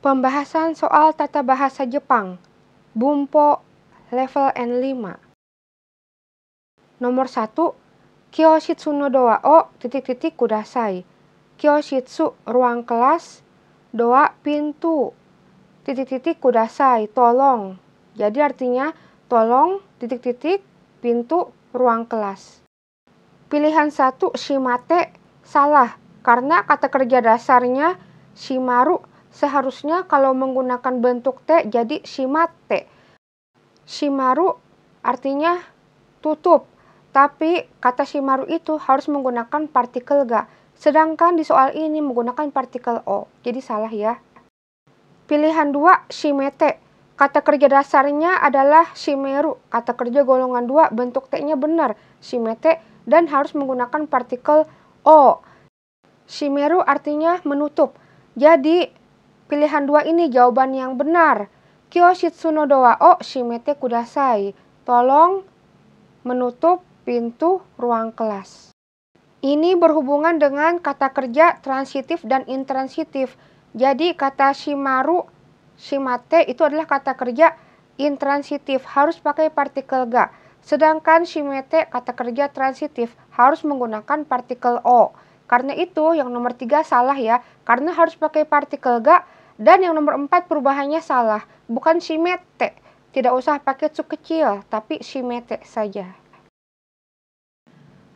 Pembahasan soal tata bahasa Jepang, Bumpo level N5. Nomor 1, no doa o titik titik kudasai. Kyoshitsu ruang kelas, doa pintu. Titik titik kudasai, tolong. Jadi artinya tolong titik titik pintu ruang kelas. Pilihan 1 shimate salah karena kata kerja dasarnya shimaru Seharusnya kalau menggunakan bentuk T jadi shimate. Shimaru artinya tutup, tapi kata shimaru itu harus menggunakan partikel ga. Sedangkan di soal ini menggunakan partikel o, jadi salah ya. Pilihan 2, shimete. Kata kerja dasarnya adalah shimeru. Kata kerja golongan 2 bentuk T-nya benar, shimete, dan harus menggunakan partikel o. Shimeru artinya menutup. Jadi, Pilihan dua ini jawaban yang benar. no doa o shimete kudasai. Tolong menutup pintu ruang kelas. Ini berhubungan dengan kata kerja transitif dan intransitif. Jadi kata shimaru, shimate itu adalah kata kerja intransitif, harus pakai partikel ga. Sedangkan shimete kata kerja transitif harus menggunakan partikel o. Karena itu yang nomor tiga salah ya, karena harus pakai partikel ga, dan yang nomor empat perubahannya salah, bukan shimete. Tidak usah pakai cuk kecil, tapi shimete saja.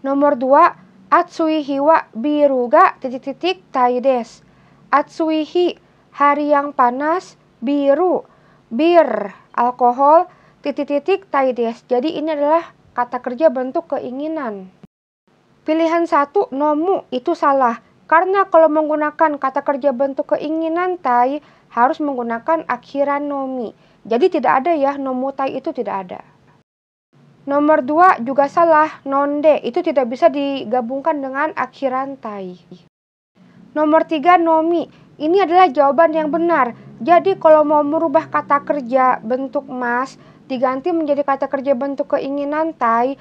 Nomor dua, Atsuihiwa biruga titik-titik taides. Atsuihi, hari yang panas, biru, bir, alkohol, titik-titik taides. Jadi ini adalah kata kerja bentuk keinginan. Pilihan satu, nomu, itu salah karena kalau menggunakan kata kerja bentuk keinginan tai harus menggunakan akhiran nomi. Jadi tidak ada ya nomu tai itu tidak ada. Nomor dua juga salah, nonde itu tidak bisa digabungkan dengan akhiran tai. Nomor tiga nomi, ini adalah jawaban yang benar. Jadi kalau mau merubah kata kerja bentuk mas diganti menjadi kata kerja bentuk keinginan tai,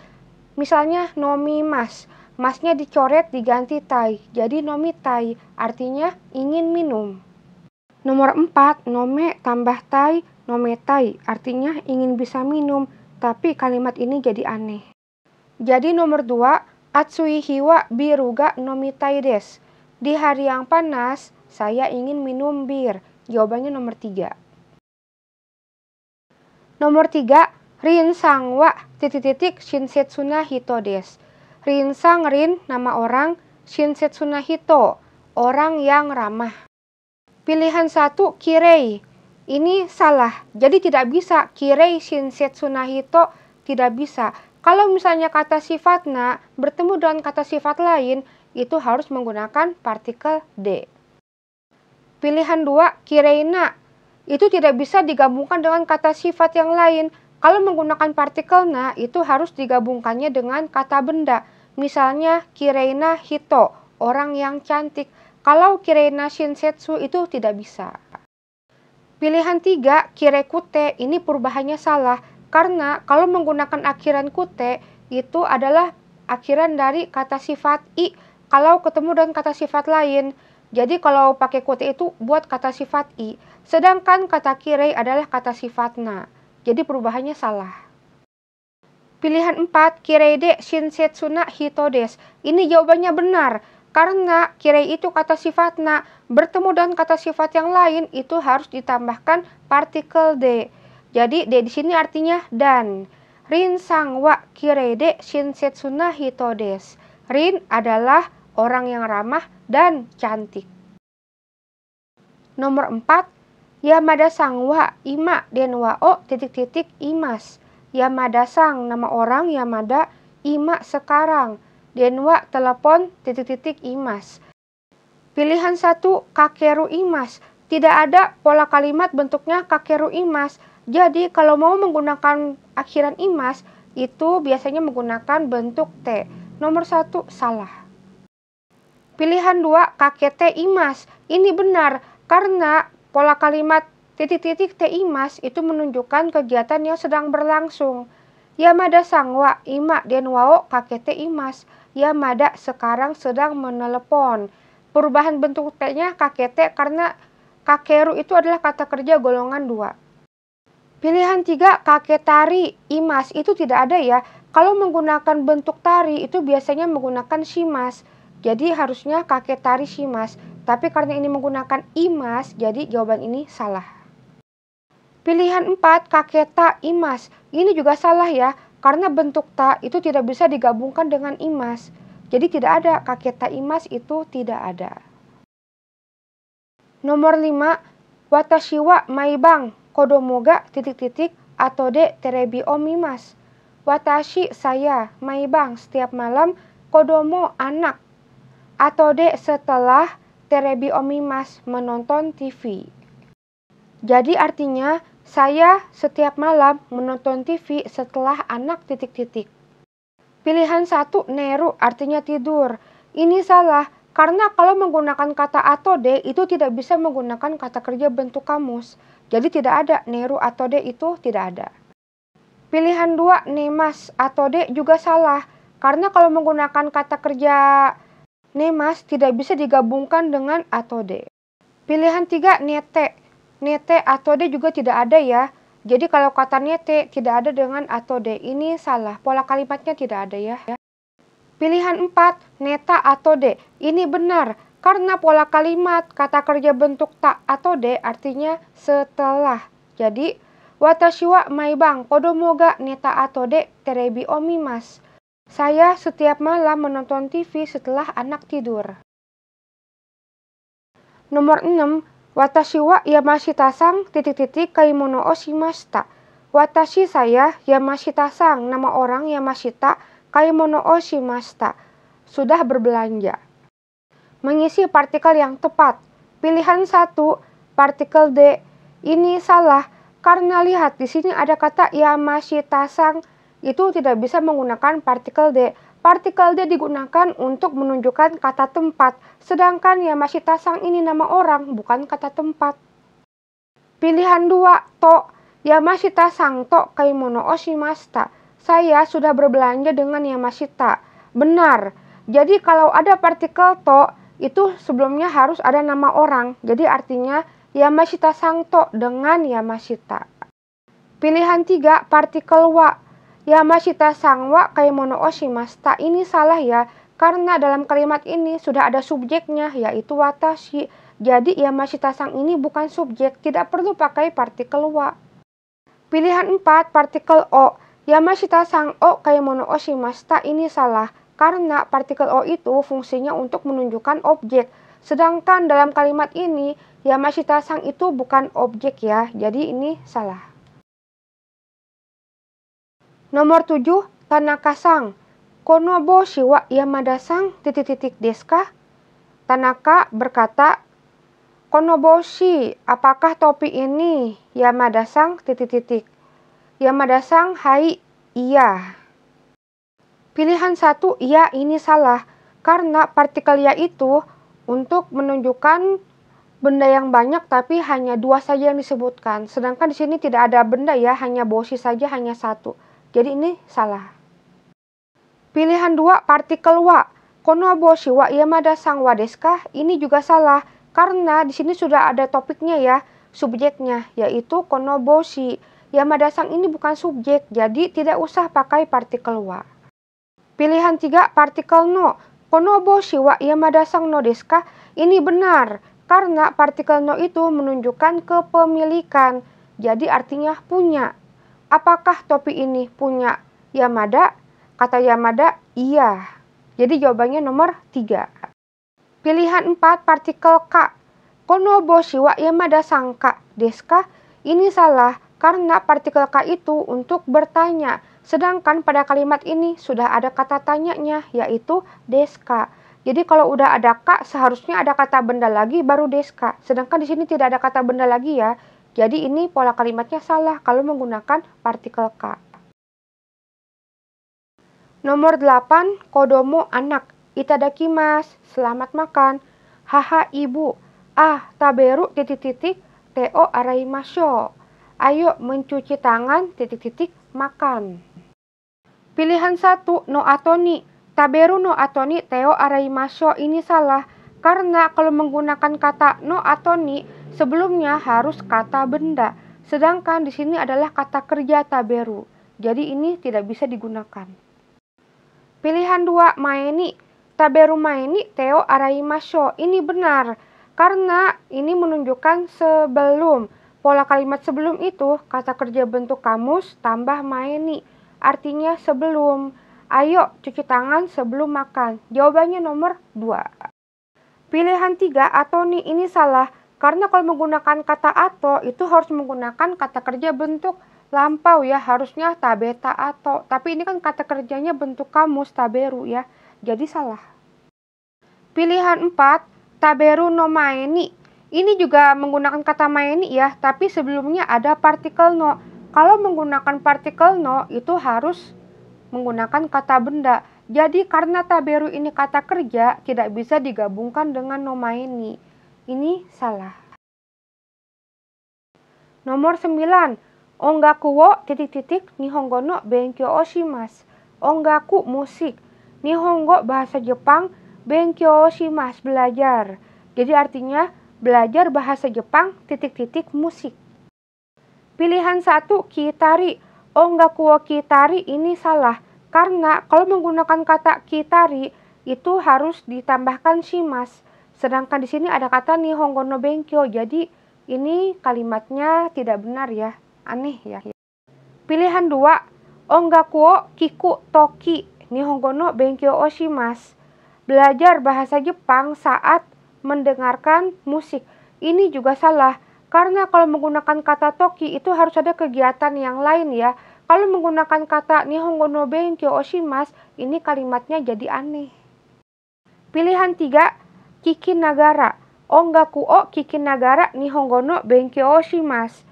misalnya nomi mas, Masnya dicoret diganti tai, jadi nomi tai, artinya ingin minum. Nomor 4, nome tambah tai, nome tai, artinya ingin bisa minum, tapi kalimat ini jadi aneh. Jadi nomor 2, atsui hiwa biruga nomi tai des. Di hari yang panas, saya ingin minum bir. Jawabannya nomor 3. Nomor 3, rin sangwa titik-titik shinsetsuna hito des Rinsa Ngerin, nama orang, Shinsetsuna Hito, orang yang ramah. Pilihan satu Kirei. Ini salah. Jadi tidak bisa Kirei Shinsetsuna Hito tidak bisa. Kalau misalnya kata sifat na bertemu dengan kata sifat lain, itu harus menggunakan partikel D. Pilihan dua, Kirei na. Itu tidak bisa digabungkan dengan kata sifat yang lain. Kalau menggunakan partikel na, itu harus digabungkannya dengan kata benda. Misalnya Kireina Hito, orang yang cantik, kalau Kireina Shinsetsu itu tidak bisa. Pilihan tiga, Kirekute, ini perubahannya salah, karena kalau menggunakan akhiran kute, itu adalah akhiran dari kata sifat i, kalau ketemu dengan kata sifat lain, jadi kalau pakai kute itu buat kata sifat i, sedangkan kata kirei adalah kata sifat na. Jadi perubahannya salah. Pilihan 4, Kireide Shinsetsu-na Hitodes. Ini jawabannya benar. Karena kirei itu kata sifat na, bertemu dengan kata sifat yang lain itu harus ditambahkan partikel de. Jadi de di sini artinya dan. Rin sang wa kirei de shinsetsuna hitodes. Rin adalah orang yang ramah dan cantik. Nomor 4. Yamada sang wa ima den wa o titik titik imas. Yamada Sang, nama orang Yamada, Ima sekarang. Denwa telepon titik-titik Imas. Pilihan satu Kakeru Imas. Tidak ada pola kalimat bentuknya Kakeru Imas. Jadi kalau mau menggunakan akhiran Imas, itu biasanya menggunakan bentuk T. Nomor satu salah. Pilihan dua Kakete Imas. Ini benar karena pola kalimat Titik-titik TI imas itu menunjukkan kegiatan yang sedang berlangsung. Yamada Sangwa Ima Denwao kakek TI Mas. Yamada sekarang sedang menelepon. Perubahan bentuk T-nya teh karena kakeru itu adalah kata kerja golongan 2. Pilihan tiga kakek tari imas itu tidak ada ya. Kalau menggunakan bentuk tari itu biasanya menggunakan shimas. Jadi harusnya kakek tari shimas. Tapi karena ini menggunakan imas, jadi jawaban ini salah. Pilihan 4, ta imas. Ini juga salah ya, karena bentuk ta itu tidak bisa digabungkan dengan imas. Jadi tidak ada kakek ta imas itu tidak ada. Nomor 5, watashi wa maibang kodomoga titik-titik atau de terebi omimas. Watashi saya maibang setiap malam kodomo anak atau de setelah terebi omimas menonton TV. Jadi artinya saya setiap malam menonton TV setelah anak titik-titik. Pilihan satu, neru artinya tidur. Ini salah, karena kalau menggunakan kata atau de, itu tidak bisa menggunakan kata kerja bentuk kamus. Jadi tidak ada, neru atau de itu tidak ada. Pilihan dua, nemas de juga salah. Karena kalau menggunakan kata kerja nemas tidak bisa digabungkan dengan atau de. Pilihan tiga, nete nete atau de juga tidak ada ya. Jadi kalau kata nete tidak ada dengan atau de ini salah. Pola kalimatnya tidak ada ya. Pilihan 4, neta atau de Ini benar karena pola kalimat kata kerja bentuk tak atau de artinya setelah. Jadi watashi wa bang kodomo ga neta atau de terebi omimas. Saya setiap malam menonton TV setelah anak tidur. Nomor 6, Watashi wa Yamashita-sang titik titik kaimono o shimashita. Watashi saya Yamashita-sang nama orang Yamashita kaimono o shimashita. Sudah berbelanja. Mengisi partikel yang tepat. Pilihan satu partikel D. Ini salah karena lihat di sini ada kata Yamashita-sang itu tidak bisa menggunakan partikel D Partikel dia digunakan untuk menunjukkan kata tempat, sedangkan Yamashita sang ini nama orang, bukan kata tempat. Pilihan dua, to. Yamashita sang to kaimono oshimasta. Saya sudah berbelanja dengan Yamashita. Benar. Jadi kalau ada partikel to, itu sebelumnya harus ada nama orang. Jadi artinya Yamashita sang to dengan Yamashita. Pilihan tiga, partikel wa. Yamashita sangwa kaimono tak ini salah ya karena dalam kalimat ini sudah ada subjeknya yaitu watashi. Jadi Yamashita sang ini bukan subjek, tidak perlu pakai partikel wa. Pilihan 4 partikel o. Yamashita sang o kaimono tak ini salah karena partikel o itu fungsinya untuk menunjukkan objek. Sedangkan dalam kalimat ini Yamashita sang itu bukan objek ya. Jadi ini salah. Nomor 7, Tanaka-sang. Konobo Shiwa Yamada-sang titik-titik deska. Tanaka berkata, Konoboshi, apakah topi ini? Yamada-sang titik-titik. Yamada-sang, hai, iya. Pilihan satu, iya ini salah. Karena partikel ya itu untuk menunjukkan benda yang banyak tapi hanya dua saja yang disebutkan. Sedangkan di sini tidak ada benda ya, hanya boshi saja, hanya satu. Jadi ini salah. Pilihan dua partikel wa, konobo wa yamada sang wadeska ini juga salah karena di sini sudah ada topiknya ya, subjeknya yaitu konobo shi. Yamada sang ini bukan subjek, jadi tidak usah pakai partikel wa. Pilihan tiga partikel no, konobo siwa yamada sang no deska ini benar karena partikel no itu menunjukkan kepemilikan, jadi artinya punya apakah topi ini punya Yamada? Kata Yamada, iya. Jadi jawabannya nomor 3. Pilihan 4, partikel K. Konoboshi wa Yamada sangka, deska. Ini salah, karena partikel K itu untuk bertanya. Sedangkan pada kalimat ini sudah ada kata tanyanya, yaitu deska. Jadi kalau udah ada K, seharusnya ada kata benda lagi baru deska. Sedangkan di sini tidak ada kata benda lagi ya. Jadi ini pola kalimatnya salah kalau menggunakan partikel K. Nomor 8, kodomo anak, itadakimas, selamat makan, haha ibu, ah taberu titik-titik, teo araimasho, ayo mencuci tangan titik-titik makan. Pilihan 1, no atoni, taberu no atoni, teo araimasho ini salah karena kalau menggunakan kata no atoni, Sebelumnya harus kata benda, sedangkan di sini adalah kata kerja taberu. Jadi ini tidak bisa digunakan. Pilihan dua, maeni. Taberu maeni teo araimasho. Ini benar karena ini menunjukkan sebelum. Pola kalimat sebelum itu kata kerja bentuk kamus tambah maeni. Artinya sebelum. Ayo cuci tangan sebelum makan. Jawabannya nomor dua. Pilihan tiga, atau nih ini salah karena kalau menggunakan kata ato itu harus menggunakan kata kerja bentuk lampau ya, harusnya tabeta ato. Tapi ini kan kata kerjanya bentuk kamus taberu ya, jadi salah. Pilihan 4, taberu no maeni. Ini juga menggunakan kata maeni ya, tapi sebelumnya ada partikel no. Kalau menggunakan partikel no itu harus menggunakan kata benda. Jadi karena taberu ini kata kerja tidak bisa digabungkan dengan no maeni. Ini salah. Nomor 9. Ongaku wo titik-titik Nihongo no Benkyo Oshimas. Ongaku musik. Nihongo bahasa Jepang Benkyo Oshimas belajar. Jadi artinya belajar bahasa Jepang titik-titik musik. Pilihan satu kitari. Ongaku wo kitari ini salah karena kalau menggunakan kata kitari itu harus ditambahkan shimas. Sedangkan di sini ada kata nih Hongkono Benkyo, jadi ini kalimatnya tidak benar ya, aneh ya. Pilihan dua, Onggakuo Kiku Toki Nihongono Benkyo Oshimas. Belajar bahasa Jepang saat mendengarkan musik. Ini juga salah, karena kalau menggunakan kata toki itu harus ada kegiatan yang lain ya. Kalau menggunakan kata no Benkyo Oshimas, ini kalimatnya jadi aneh. Pilihan tiga Kikinagara. ku o Kikinagara Nihongo no Benkyo Shimas.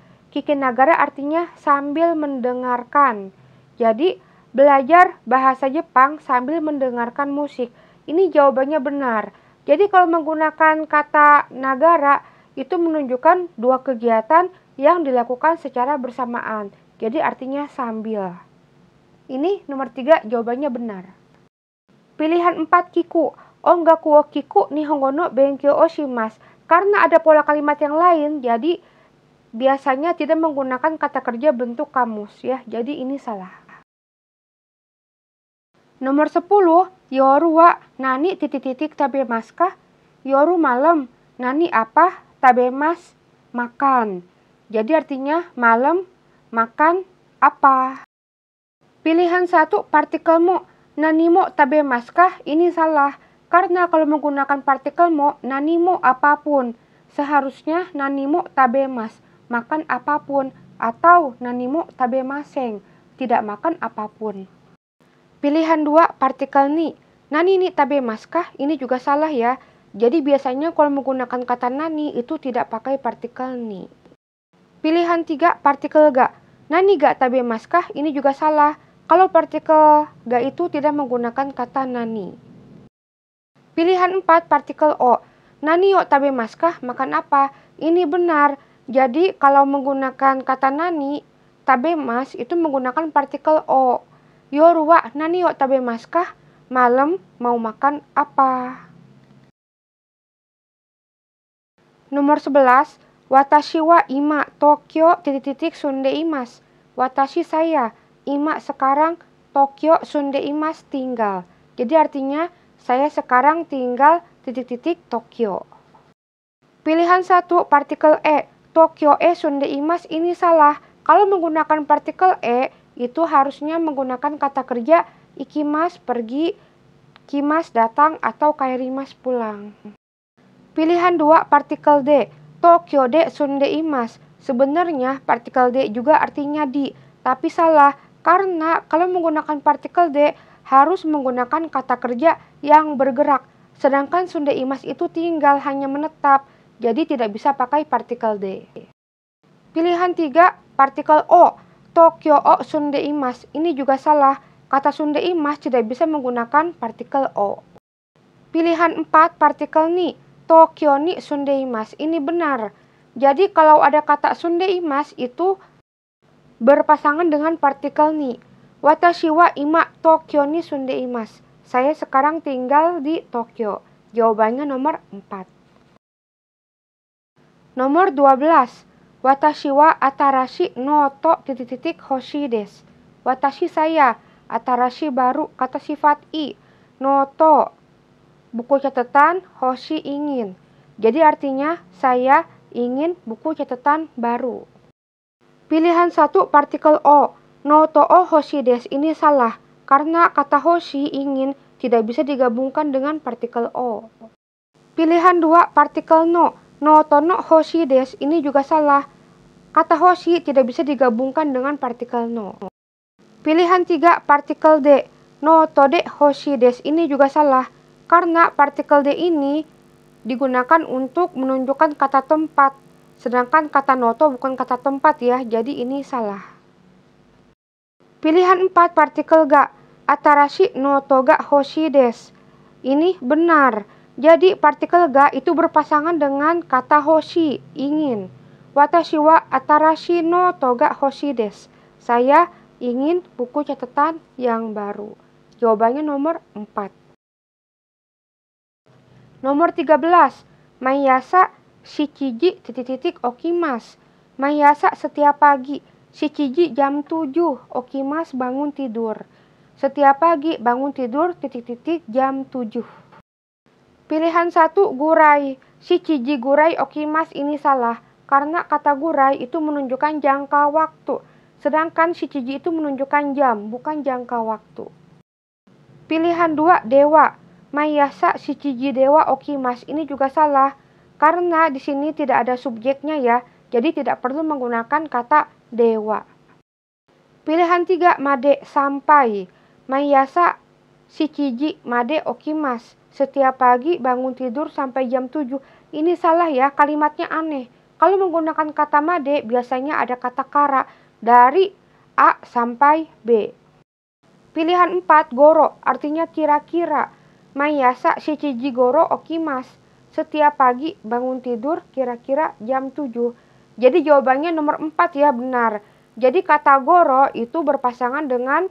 nagara artinya sambil mendengarkan. Jadi, belajar bahasa Jepang sambil mendengarkan musik. Ini jawabannya benar. Jadi, kalau menggunakan kata nagara, itu menunjukkan dua kegiatan yang dilakukan secara bersamaan. Jadi, artinya sambil. Ini nomor tiga, jawabannya benar. Pilihan empat, kiku. Oh, kuo kiku nihongo hongono benkyo oshimas. Karena ada pola kalimat yang lain, jadi biasanya tidak menggunakan kata kerja bentuk kamus ya. Jadi ini salah. Nomor 10, Yoru wa nani titik-titik tabemas kah? Yoru malam, nani apa? Tabemas makan. Jadi artinya malam makan apa? Pilihan satu partikelmu nani mo tabemas kah? Ini salah karena kalau menggunakan partikel mo, nanimo apapun. Seharusnya nanimo tabemas, makan apapun, atau nanimo tabemaseng, tidak makan apapun. Pilihan dua partikel ni. Nani ni tabemas kah? Ini juga salah ya. Jadi biasanya kalau menggunakan kata nani itu tidak pakai partikel ni. Pilihan tiga partikel ga. Nani ga tabemas kah? Ini juga salah. Kalau partikel ga itu tidak menggunakan kata nani. Pilihan 4 partikel O. yuk tabe maskah makan apa? Ini benar. Jadi kalau menggunakan kata nani, tabe mas itu menggunakan partikel O. Yorua yuk tabe maskah? Malam mau makan apa? Nomor 11, Watashi wa ima Tokyo titik-titik sunde imas. Watashi saya, ima sekarang Tokyo Sunde Imas tinggal. Jadi artinya saya sekarang tinggal titik-titik Tokyo. Pilihan satu, partikel E. Tokyo e sunde imas ini salah. Kalau menggunakan partikel e itu harusnya menggunakan kata kerja ikimas pergi, kimas datang atau kairimas pulang. Pilihan dua, partikel D. Tokyo d sunde imas. Sebenarnya partikel D juga artinya di, tapi salah karena kalau menggunakan partikel D harus menggunakan kata kerja yang bergerak, sedangkan Sunda Imas itu tinggal hanya menetap, jadi tidak bisa pakai partikel D. Pilihan 3, partikel O, Tokyo O Sunda Imas, ini juga salah, kata Sunda Imas tidak bisa menggunakan partikel O. Pilihan 4, partikel Ni, Tokyo Ni Sunda Imas, ini benar. Jadi kalau ada kata Sunda Imas itu berpasangan dengan partikel Ni, Watashi wa ima Tokyo ni sunde imas. Saya sekarang tinggal di Tokyo. Jawabannya nomor 4. Nomor 12. Watashi wa atarashi no to titik-titik hoshi des. Watashi saya, atarashi baru kata sifat i, no to. Buku catatan hoshi ingin. Jadi artinya saya ingin buku catatan baru. Pilihan satu partikel o no hoshi des ini salah karena kata hoshi ingin tidak bisa digabungkan dengan partikel o. Pilihan dua partikel no, no to no ini juga salah. Kata hoshi tidak bisa digabungkan dengan partikel no. Pilihan tiga partikel de no to de des ini juga salah karena partikel de ini digunakan untuk menunjukkan kata tempat sedangkan kata noto bukan kata tempat ya, jadi ini salah. Pilihan empat, partikel ga atarashi no toga hoshi des. Ini benar. Jadi partikel ga itu berpasangan dengan kata hoshi, ingin. Watashi wa atarashi no toga hoshi des. Saya ingin buku catatan yang baru. Jawabannya nomor empat. Nomor tiga belas, Mayasa shichiji titik-titik okimas. Mayasa setiap pagi. Si Ciji jam 7, Okimas bangun tidur. Setiap pagi bangun tidur titik-titik jam 7. Pilihan satu gurai. Si Ciji gurai Okimas ini salah karena kata gurai itu menunjukkan jangka waktu. Sedangkan Si Ciji itu menunjukkan jam, bukan jangka waktu. Pilihan dua dewa. Mayasa si Ciji dewa Okimas ini juga salah karena di sini tidak ada subjeknya ya, jadi tidak perlu menggunakan kata dewa. Pilihan tiga made sampai. Mayasa ciji made okimas. Setiap pagi bangun tidur sampai jam 7. Ini salah ya, kalimatnya aneh. Kalau menggunakan kata made, biasanya ada kata kara dari A sampai B. Pilihan 4, goro, artinya kira-kira. Mayasa ciji goro okimas. Setiap pagi bangun tidur kira-kira jam 7. Jadi jawabannya nomor 4 ya benar. Jadi kata goro itu berpasangan dengan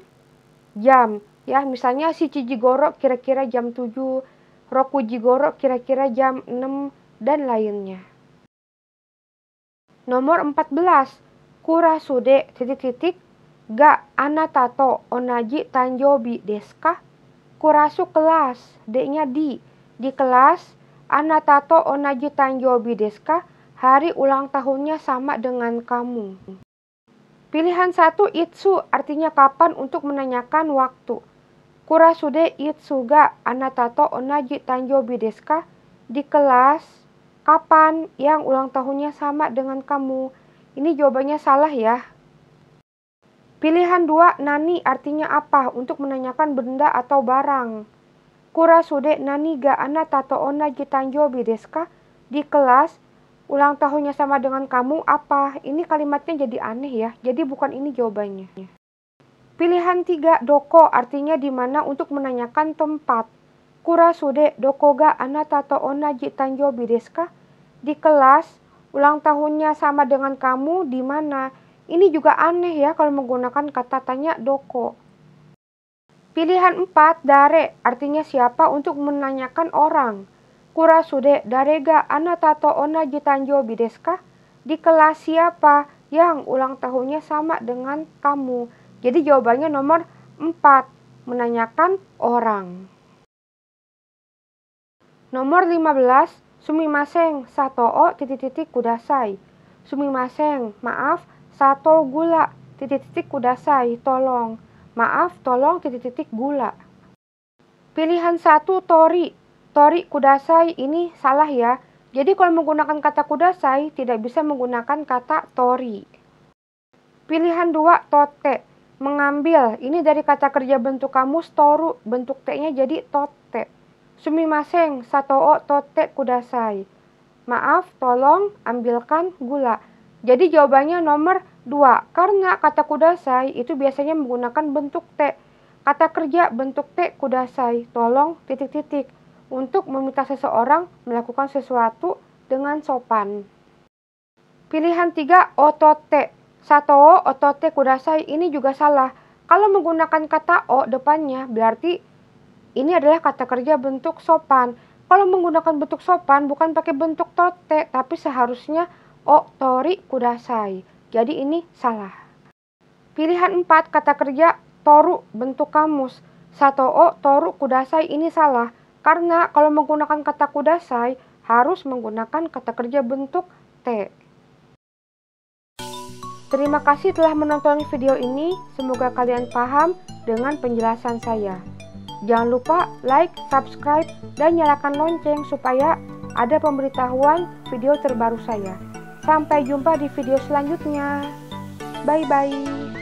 jam. Ya, misalnya si Cijigoro kira-kira jam 7, Rokujigoro kira-kira jam 6 dan lainnya. Nomor 14. Kurasude titik-titik ga anatato onaji tanjobi deska kurasu kelas d-nya di di kelas anatato onaji tanjobi deska Hari ulang tahunnya sama dengan kamu. Pilihan satu itsu artinya kapan untuk menanyakan waktu. Kurasude itsu ga anatato onaji tanjo bideska di kelas kapan yang ulang tahunnya sama dengan kamu. Ini jawabannya salah ya. Pilihan dua nani artinya apa untuk menanyakan benda atau barang. Kurasude nani ga anatato onaji tanjo bideska di kelas ulang tahunnya sama dengan kamu apa? Ini kalimatnya jadi aneh ya. Jadi bukan ini jawabannya. Pilihan tiga doko artinya di mana untuk menanyakan tempat. Kurasude dokoga anata to ona tanjo bideska? Di kelas, ulang tahunnya sama dengan kamu di mana? Ini juga aneh ya kalau menggunakan kata tanya doko. Pilihan empat dare artinya siapa untuk menanyakan orang kurasude darega tato ona jitanjo bideska di kelas siapa yang ulang tahunnya sama dengan kamu. Jadi jawabannya nomor 4, menanyakan orang. Nomor 15, sumimaseng satoo titik-titik kudasai. Sumimaseng, maaf, sato gula titik-titik kudasai, tolong. Maaf, tolong titik-titik gula. Pilihan satu tori tori kudasai ini salah ya. Jadi kalau menggunakan kata kudasai tidak bisa menggunakan kata tori. Pilihan dua tote mengambil ini dari kata kerja bentuk kamus toru bentuk t-nya jadi tote. sato satoo tote kudasai. Maaf, tolong ambilkan gula. Jadi jawabannya nomor dua, karena kata kudasai itu biasanya menggunakan bentuk T. Kata kerja bentuk T kudasai. Tolong titik-titik untuk meminta seseorang melakukan sesuatu dengan sopan. Pilihan 3 otote. o otote kudasai ini juga salah. Kalau menggunakan kata o depannya berarti ini adalah kata kerja bentuk sopan. Kalau menggunakan bentuk sopan bukan pakai bentuk tote tapi seharusnya o tori kudasai. Jadi ini salah. Pilihan 4 kata kerja toru bentuk kamus. sato o toru kudasai ini salah. Karena kalau menggunakan kata kudasai, harus menggunakan kata kerja bentuk T. Terima kasih telah menonton video ini. Semoga kalian paham dengan penjelasan saya. Jangan lupa like, subscribe, dan nyalakan lonceng supaya ada pemberitahuan video terbaru saya. Sampai jumpa di video selanjutnya. Bye bye.